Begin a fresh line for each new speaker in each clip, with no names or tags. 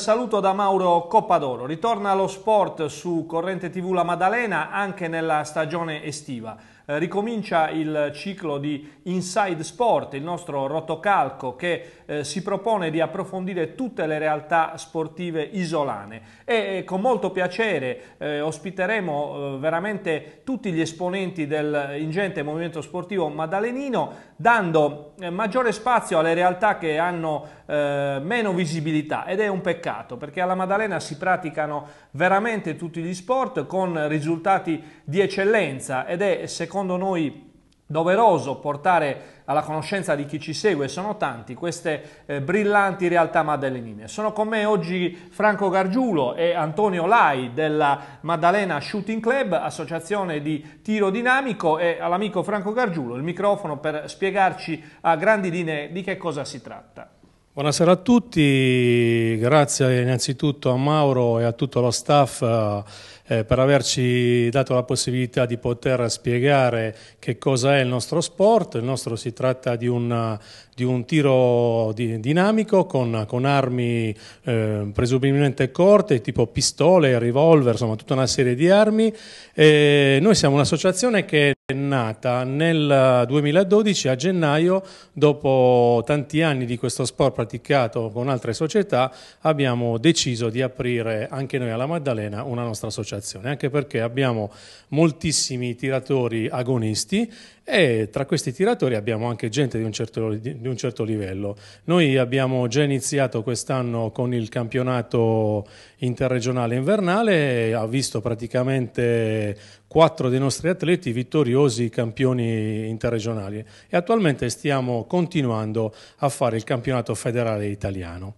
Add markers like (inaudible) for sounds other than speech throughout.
saluto da Mauro Coppadoro. Ritorna lo sport su Corrente TV La Maddalena anche nella stagione estiva. Eh, ricomincia il ciclo di Inside Sport, il nostro rotocalco che eh, si propone di approfondire tutte le realtà sportive isolane e eh, con molto piacere eh, ospiteremo eh, veramente tutti gli esponenti dell'ingente movimento sportivo Maddalenino dando maggiore spazio alle realtà che hanno meno visibilità ed è un peccato perché alla Maddalena si praticano veramente tutti gli sport con risultati di eccellenza ed è secondo secondo noi doveroso portare alla conoscenza di chi ci segue, sono tanti, queste eh, brillanti realtà maddalenine. Sono con me oggi Franco Gargiulo e Antonio Lai della Maddalena Shooting Club, associazione di tiro dinamico e all'amico Franco Gargiulo il microfono per spiegarci a grandi linee di che cosa si tratta.
Buonasera a tutti, grazie innanzitutto a Mauro e a tutto lo staff eh, eh, per averci dato la possibilità di poter spiegare che cosa è il nostro sport. Il nostro si tratta di un di un tiro di, dinamico con, con armi eh, presumibilmente corte, tipo pistole, revolver, insomma tutta una serie di armi. E noi siamo un'associazione che è nata nel 2012 a gennaio, dopo tanti anni di questo sport praticato con altre società, abbiamo deciso di aprire anche noi alla Maddalena una nostra associazione, anche perché abbiamo moltissimi tiratori agonisti e tra questi tiratori abbiamo anche gente di un, certo, di un certo, livello. Noi abbiamo già iniziato quest'anno con il campionato interregionale invernale, ha visto praticamente quattro dei nostri atleti vittoriosi campioni interregionali e attualmente stiamo continuando a fare il campionato federale italiano.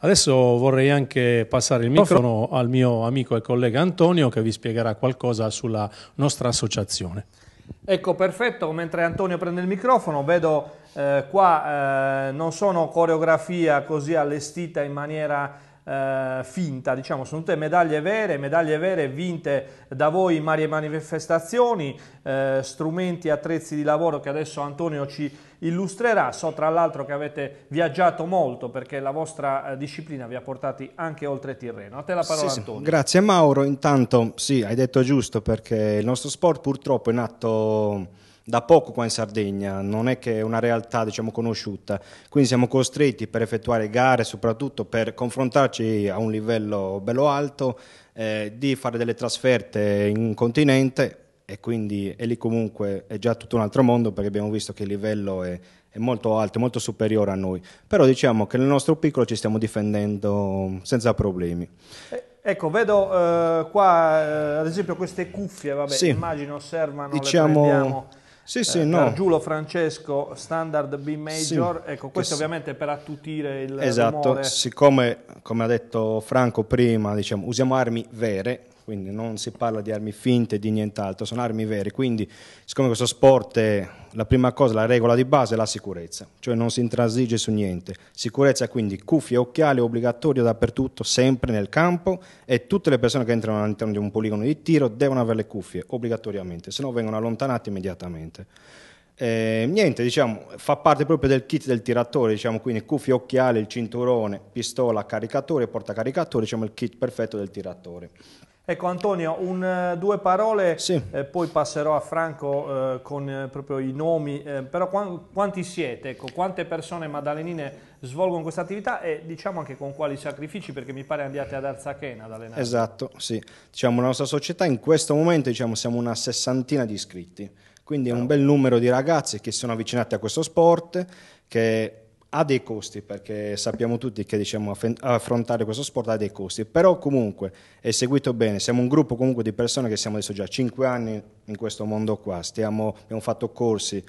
Adesso vorrei anche passare il microfono al mio amico e collega Antonio che vi spiegherà qualcosa sulla nostra associazione.
Ecco, perfetto, mentre Antonio prende il microfono, vedo eh, qua eh, non sono coreografia così allestita in maniera eh, finta, diciamo, sono tutte medaglie vere, medaglie vere vinte da voi in varie manifestazioni, eh, strumenti attrezzi di lavoro che adesso Antonio ci illustrerà. So tra l'altro che avete viaggiato molto perché la vostra eh, disciplina vi ha portati anche oltre Tirreno. A te la parola sì, Antonio. Sì. Grazie
Mauro, intanto sì, hai detto giusto perché il nostro sport purtroppo è nato da poco qua in Sardegna, non è che è una realtà diciamo, conosciuta, quindi siamo costretti per effettuare gare, soprattutto per confrontarci a un livello bello alto, eh, di fare delle trasferte in continente e quindi e lì comunque è già tutto un altro mondo perché abbiamo visto che il livello è, è molto alto, molto superiore a noi, però diciamo che nel nostro piccolo ci stiamo difendendo senza problemi.
Eh. Ecco, vedo eh, qua eh, ad esempio queste cuffie, vabbè, sì. immagino servano, diciamo,
sì, sì, eh, no.
Giulo Francesco, standard B major, sì, ecco questo ovviamente per attutire il Esatto, rumore.
siccome come ha detto Franco prima, diciamo, usiamo armi vere, quindi non si parla di armi finte, di nient'altro, sono armi vere, quindi siccome questo sport è la prima cosa, la regola di base è la sicurezza, cioè non si intransige su niente, sicurezza quindi cuffie e occhiali obbligatorio dappertutto, sempre nel campo e tutte le persone che entrano all'interno di un poligono di tiro devono avere le cuffie obbligatoriamente, se no vengono allontanate immediatamente. Eh, niente, diciamo, fa parte proprio del kit del tiratore, diciamo, quindi cuffie, occhiali, il cinturone, pistola, caricatore, portacaricatore, diciamo il kit perfetto del tiratore.
Ecco Antonio, un, eh, due parole, sì. eh, poi passerò a Franco eh, con eh, proprio i nomi, eh, però quanti siete, ecco, quante persone maddalenine svolgono questa attività e diciamo anche con quali sacrifici, perché mi pare andiate ad Arzachena ad allenare.
Esatto, sì. Diciamo, la nostra società in questo momento diciamo, siamo una sessantina di iscritti, quindi è un bel numero di ragazzi che si sono avvicinati a questo sport, che ha dei costi perché sappiamo tutti che diciamo, affrontare questo sport ha dei costi, però comunque è seguito bene, siamo un gruppo comunque di persone che siamo adesso già 5 anni in questo mondo qua, Stiamo, abbiamo fatto corsi,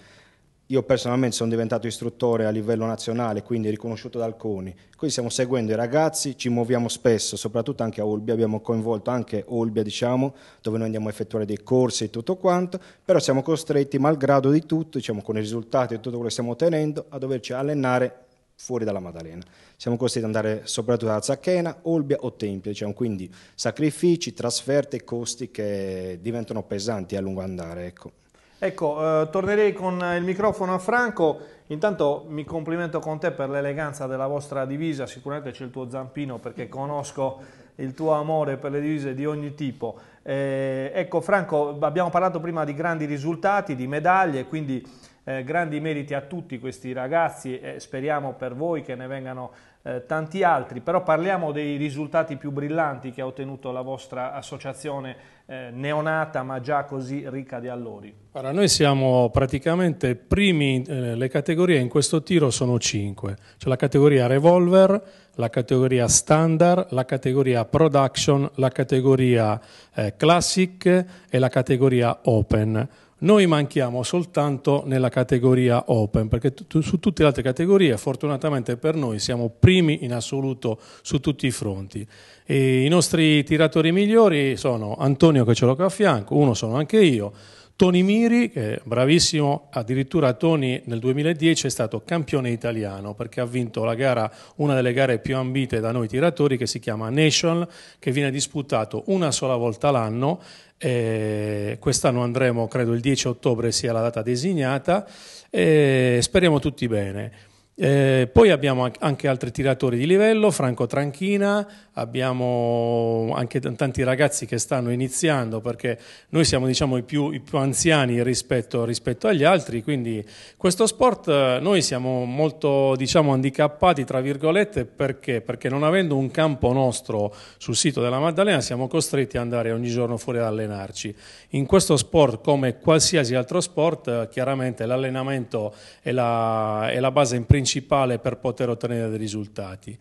io personalmente sono diventato istruttore a livello nazionale, quindi riconosciuto dal CONI. Quindi stiamo seguendo i ragazzi, ci muoviamo spesso, soprattutto anche a Olbia, abbiamo coinvolto anche Olbia, diciamo, dove noi andiamo a effettuare dei corsi e tutto quanto, però siamo costretti, malgrado di tutto, diciamo, con i risultati e tutto quello che stiamo ottenendo, a doverci allenare fuori dalla Maddalena. Siamo costretti ad andare soprattutto a Zacchena, Olbia o Tempia, diciamo, quindi sacrifici, trasferte, costi che diventano pesanti a lungo andare, ecco.
Ecco, eh, tornerei con il microfono a Franco. Intanto mi complimento con te per l'eleganza della vostra divisa, sicuramente c'è il tuo zampino perché conosco il tuo amore per le divise di ogni tipo. Eh, ecco Franco, abbiamo parlato prima di grandi risultati, di medaglie, quindi eh, grandi meriti a tutti questi ragazzi e speriamo per voi che ne vengano eh, tanti altri, però parliamo dei risultati più brillanti che ha ottenuto la vostra associazione eh, neonata ma già così ricca di allori.
Allora, noi siamo praticamente primi, eh, le categorie in questo tiro sono cinque, c'è la categoria revolver, la categoria standard, la categoria production, la categoria eh, classic e la categoria open. Noi manchiamo soltanto nella categoria open, perché su tutte le altre categorie, fortunatamente per noi, siamo primi in assoluto su tutti i fronti. E I nostri tiratori migliori sono Antonio che ce l'ho qua a fianco, uno sono anche io, Tony Miri, che è bravissimo, addirittura Tony nel 2010 è stato campione italiano perché ha vinto la gara, una delle gare più ambite da noi tiratori che si chiama National, che viene disputato una sola volta l'anno. quest'anno andremo, credo il 10 ottobre sia la data designata, e speriamo tutti bene. Eh, poi abbiamo anche altri tiratori di livello, Franco Tranchina, abbiamo anche tanti ragazzi che stanno iniziando perché noi siamo diciamo, i, più, i più anziani rispetto, rispetto, agli altri, quindi questo sport eh, noi siamo molto diciamo, handicappati tra virgolette perché? perché non avendo un campo nostro sul sito della Maddalena siamo costretti ad andare ogni giorno fuori ad allenarci. In questo sport come qualsiasi altro sport eh, chiaramente l'allenamento è la, è la base principale per poter ottenere dei risultati.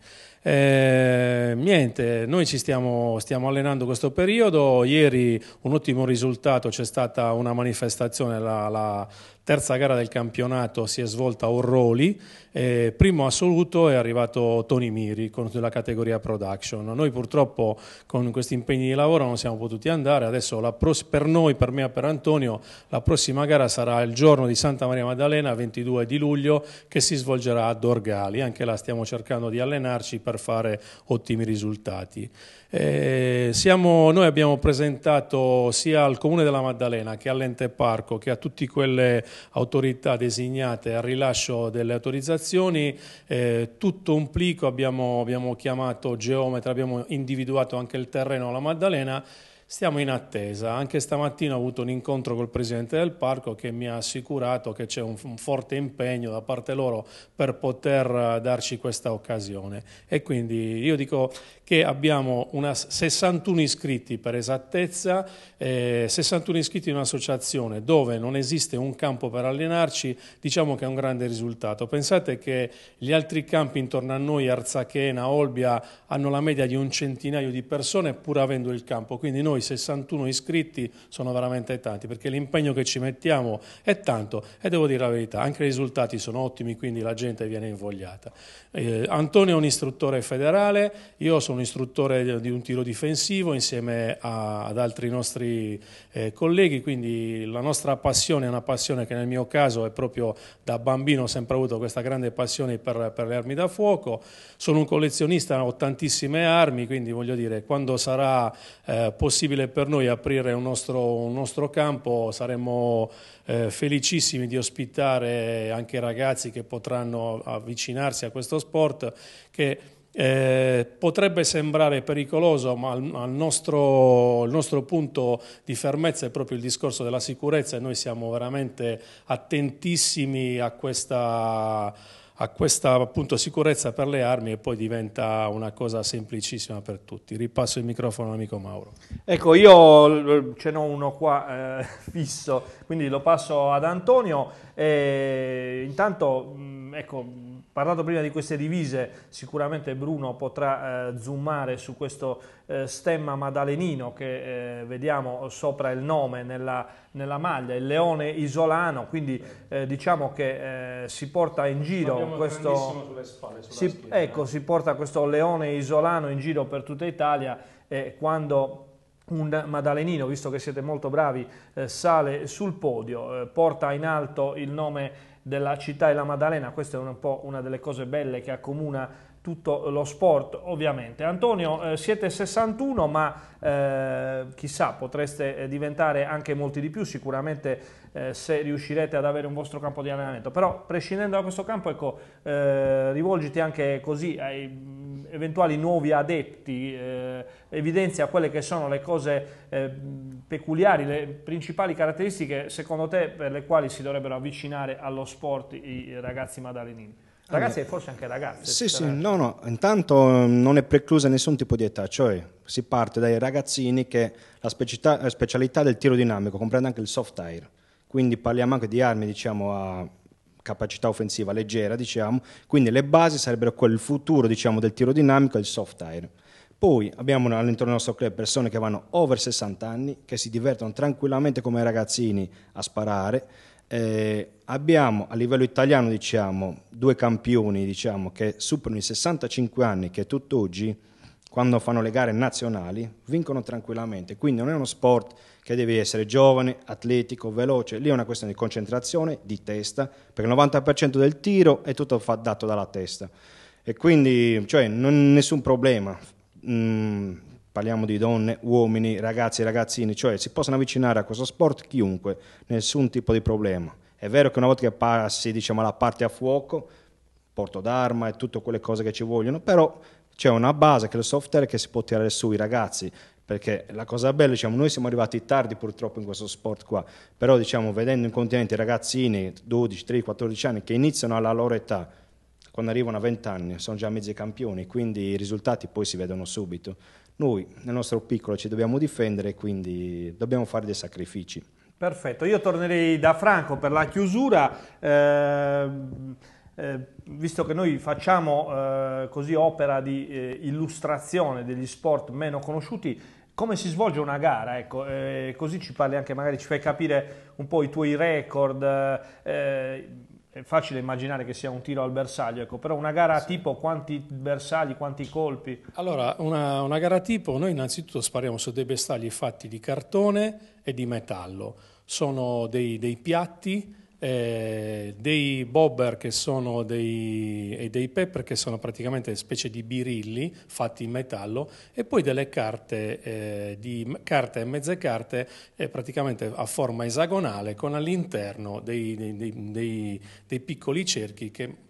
Eh, niente, niente, noi ci stiamo, stiamo allenando questo periodo, ieri un ottimo risultato, c'è stata una manifestazione, la, la terza gara del campionato si è svolta a Orroli, eh, primo assoluto è arrivato Tony Miri con la categoria production. Noi purtroppo con questi impegni di lavoro non siamo potuti andare, adesso per noi, per me e per Antonio, la prossima gara sarà il giorno di Santa Maria Maddalena, 22 di luglio, che si svolgerà a Dorgali, anche là stiamo cercando di allenarci per fare ottimi risultati. Eh, siamo, noi abbiamo presentato sia al Comune della Maddalena che all'Ente Parco che a tutte quelle autorità designate al rilascio delle autorizzazioni, eh, tutto un plico abbiamo, abbiamo chiamato geometra, abbiamo individuato anche il terreno alla Maddalena Stiamo in attesa, anche stamattina ho avuto un incontro col presidente del parco che mi ha assicurato che c'è un, forte impegno da parte loro per poter eh, darci questa occasione e quindi io dico che abbiamo una 61 iscritti per esattezza, eh, 61 iscritti in un'associazione dove non esiste un campo per allenarci, diciamo che è un grande risultato. Pensate che gli altri campi intorno a noi, Arzachena, Olbia, hanno la media di un centinaio di persone pur avendo il campo, quindi noi noi 61 iscritti sono veramente tanti perché l'impegno che ci mettiamo è tanto e devo dire la verità, anche i risultati sono ottimi, quindi la gente viene invogliata. Eh, Antonio è un istruttore federale, io sono un istruttore di un tiro difensivo insieme a, ad altri nostri eh, colleghi, quindi la nostra passione è una passione che nel mio caso è proprio da bambino ho sempre avuto questa grande passione per, per le armi da fuoco, sono un collezionista, ho tantissime armi, quindi voglio dire, quando sarà eh, possibile possibile per noi aprire un nostro, un nostro campo, saremo eh, felicissimi di ospitare anche ragazzi che potranno avvicinarsi a questo sport che eh, potrebbe sembrare pericoloso, ma al, al nostro, il nostro punto di fermezza è proprio il discorso della sicurezza e noi siamo veramente attentissimi a questa a questa appunto, sicurezza per le armi e poi diventa una cosa semplicissima per tutti. Ripasso il microfono all'amico Mauro.
Ecco, io eh, ce n'ho uno qua eh, (laughs) fisso, quindi lo passo ad Antonio. E intanto, mm, ecco parlato prima di queste divise, sicuramente Bruno potrà eh, zoomare su questo eh, stemma madalenino che eh, vediamo sopra il nome nella, nella, maglia, il leone isolano, quindi eh, diciamo che eh, si porta in giro questo... Sulle spalle, si, schiena, ecco, si porta questo leone isolano in giro per tutta Italia e quando un madalenino, visto che siete molto bravi, eh, sale sul podio, porta in alto il nome della città e la Maddalena, questa è un po' una delle cose belle che accomuna tutto lo sport ovviamente. Antonio, eh, siete 61 ma eh, chissà potreste eh, diventare anche molti di più sicuramente eh, se riuscirete ad avere un vostro campo di allenamento, però prescindendo da questo campo ecco, eh, rivolgiti anche così ai eventuali nuovi adepti, eh, evidenzia quelle che sono le cose eh, peculiari, le principali caratteristiche secondo te per le quali si dovrebbero avvicinare allo sport i ragazzi madalenini? Ragazzi e forse anche ragazze. Sì,
sì, no, no, intanto mm, non è preclusa nessun tipo di età, cioè si parte dai ragazzini che la specialità, la specialità del tiro dinamico comprende anche il soft air, quindi parliamo anche di armi diciamo a capacità offensiva leggera, diciamo, quindi le basi sarebbero quel futuro diciamo, del tiro dinamico e il soft tire. Poi abbiamo all'interno del nostro club persone che vanno over 60 anni, che si divertono tranquillamente come ragazzini a sparare. Eh, abbiamo a livello italiano diciamo, due campioni diciamo, che superano i 65 anni, che tutt'oggi, quando fanno le gare nazionali, vincono tranquillamente. Quindi non è uno sport che devi essere giovane, atletico, veloce. Lì è una questione di concentrazione, di testa, perché il 90% del tiro è tutto dato dalla testa. E quindi, cioè, non, nessun problema. Mm, parliamo di donne, uomini, ragazzi, ragazzini, cioè si possono avvicinare a questo sport chiunque, nessun tipo di problema. È vero che una volta che passi, diciamo, alla parte a fuoco, porto d'arma e tutte quelle cose che ci vogliono, però c'è una base che è il software che si può tirare su i ragazzi perché la cosa bella, diciamo, noi siamo arrivati tardi purtroppo in questo sport qua, però diciamo, vedendo in continente ragazzini 12, 13, 14 anni che iniziano alla loro età, quando arrivano a 20 anni sono già mezzi campioni, quindi i risultati poi si vedono subito. Noi nel nostro piccolo ci dobbiamo difendere, quindi dobbiamo fare dei sacrifici.
Perfetto, io tornerei da Franco per la chiusura. Eh... Eh, visto che noi facciamo eh, così opera di eh, illustrazione degli sport meno conosciuti, come si svolge una gara, ecco, eh, così ci parli anche, magari ci fai capire un po' i tuoi record, eh, è facile immaginare che sia un tiro al bersaglio, ecco, però una gara sì. tipo quanti bersagli, quanti colpi?
Allora, una, una gara tipo, noi innanzitutto spariamo su dei bersagli fatti di cartone e di metallo, sono dei, dei piatti eh, dei bobber dei, e dei pepper che sono praticamente specie di birilli fatti in metallo e poi delle carte eh, di carte e mezze carte eh, praticamente a forma esagonale con all'interno dei, dei, dei piccoli cerchi che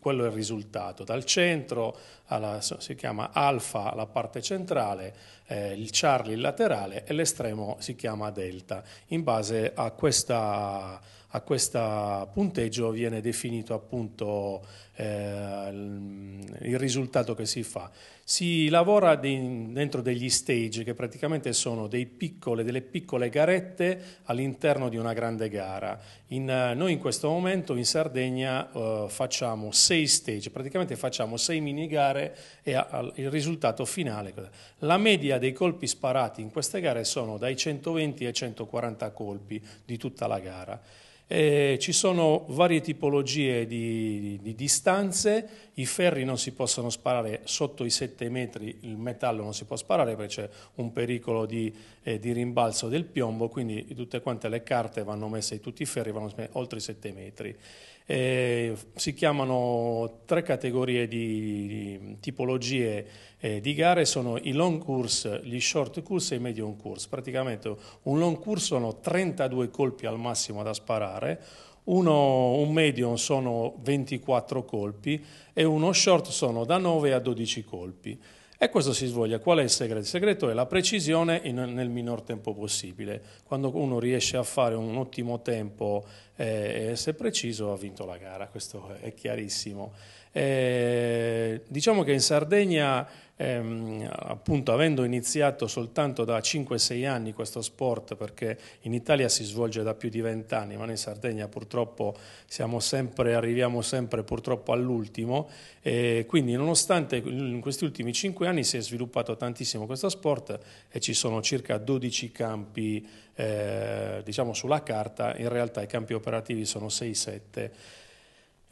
quello è il risultato, dal centro alla, si chiama alfa la parte centrale, eh, il Charlie il laterale e l'estremo si chiama delta, in base a questa a questo punteggio viene definito appunto eh, il risultato che si fa. Si lavora dentro degli stage che praticamente sono piccole, delle piccole garette all'interno di una grande gara. In, eh, noi in questo momento in Sardegna eh, facciamo sei stage, praticamente facciamo sei mini gare e a, a, il risultato finale. La media dei colpi sparati in queste gare sono dai 120 ai 140 colpi di tutta la gara. E eh, ci sono varie tipologie di, di, di distanze distanze, i ferri non si possono sparare sotto i 7 metri, il metallo non si può sparare perché c'è un pericolo di, eh, di rimbalzo del piombo, quindi tutte quante le carte vanno messe, tutti i ferri vanno messi oltre i 7 metri. Eh, si chiamano tre categorie di, di tipologie eh, di gare, sono i long course, gli short course e i medium course. Praticamente un long course sono 32 colpi al massimo da sparare, uno, un medium sono 24 colpi e uno short sono da 9 a 12 colpi. E questo si svoglia. Qual è il segreto? Il segreto è la precisione in, nel minor tempo possibile. Quando uno riesce a fare un ottimo tempo eh, e essere preciso, ha vinto la gara, questo è chiarissimo. Eh, diciamo che in Sardegna ehm, appunto avendo iniziato soltanto da 5-6 anni questo sport, perché in Italia si svolge da più di 20 anni, ma noi in Sardegna purtroppo siamo sempre, arriviamo sempre purtroppo all'ultimo, e quindi nonostante in questi ultimi 5 anni si è sviluppato tantissimo questo sport e ci sono circa 12 campi eh, diciamo sulla carta, in realtà i campi operativi sono 6-7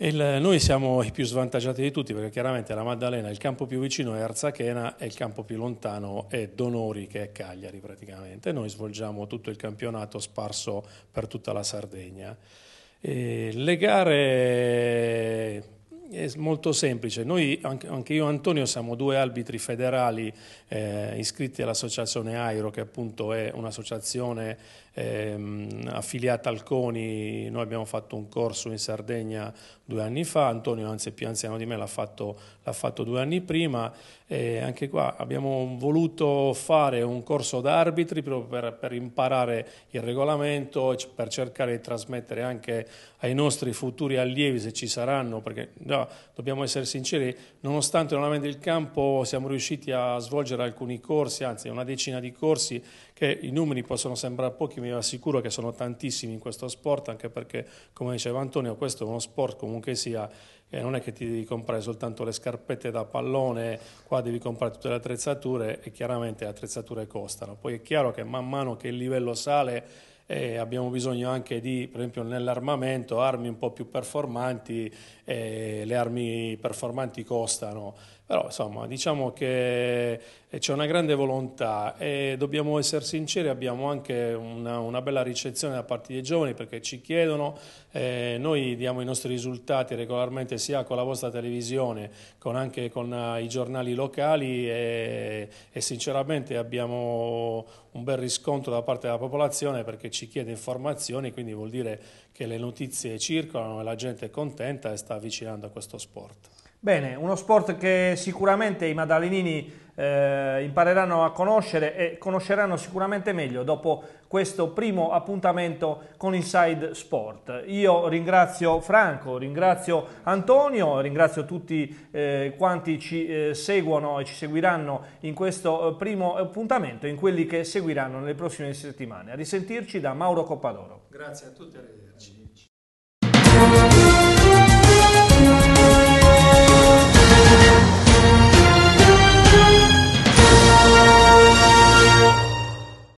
il, noi siamo i più svantaggiati di tutti perché chiaramente la Maddalena, è il campo più vicino è Arzachena e il campo più lontano è Donori che è Cagliari praticamente. Noi svolgiamo tutto il campionato sparso per tutta la Sardegna. E le gare molto semplice. Noi, anche io e Antonio, siamo due arbitri federali eh, iscritti all'associazione Airo, che appunto è un'associazione ehm, affiliata al CONI. Noi abbiamo fatto un corso in Sardegna due anni fa, Antonio, anzi più anziano di me, l'ha fatto, l'ha fatto due anni prima. E anche qua abbiamo voluto fare un corso d'arbitri proprio per, per imparare il regolamento, per cercare di trasmettere anche ai nostri futuri allievi, se ci saranno, perché già dobbiamo essere sinceri, nonostante non avendo il campo siamo riusciti a svolgere alcuni corsi, anzi una decina di corsi, che i numeri possono sembrare pochi, ma mi assicuro che sono tantissimi in questo sport, anche perché, come diceva Antonio, questo è uno sport comunque sia eh, non è che ti devi comprare soltanto le scarpette da pallone, qua devi comprare tutte le attrezzature e chiaramente le attrezzature costano. Poi è chiaro che man mano che il livello sale e abbiamo bisogno anche di, per esempio nell'armamento, armi un po' più performanti, le armi performanti costano però insomma diciamo che eh, c'è una grande volontà e dobbiamo essere sinceri, abbiamo anche una, una bella ricezione da parte dei giovani perché ci chiedono, eh, noi diamo i nostri risultati regolarmente sia con la vostra televisione, con anche con eh, i giornali locali e, e sinceramente abbiamo un bel riscontro da parte della popolazione perché ci chiede informazioni, quindi vuol dire che le notizie circolano e la gente è contenta e sta avvicinando a questo sport.
Bene, uno sport che sicuramente i madalinini eh, impareranno a conoscere e conosceranno sicuramente meglio dopo questo primo appuntamento con Inside Sport. Io ringrazio Franco, ringrazio Antonio, ringrazio tutti eh, quanti ci eh, seguono e ci seguiranno in questo eh, primo appuntamento e in quelli che seguiranno nelle prossime settimane. A risentirci da Mauro Coppadoro. Grazie a tutti, arrivederci.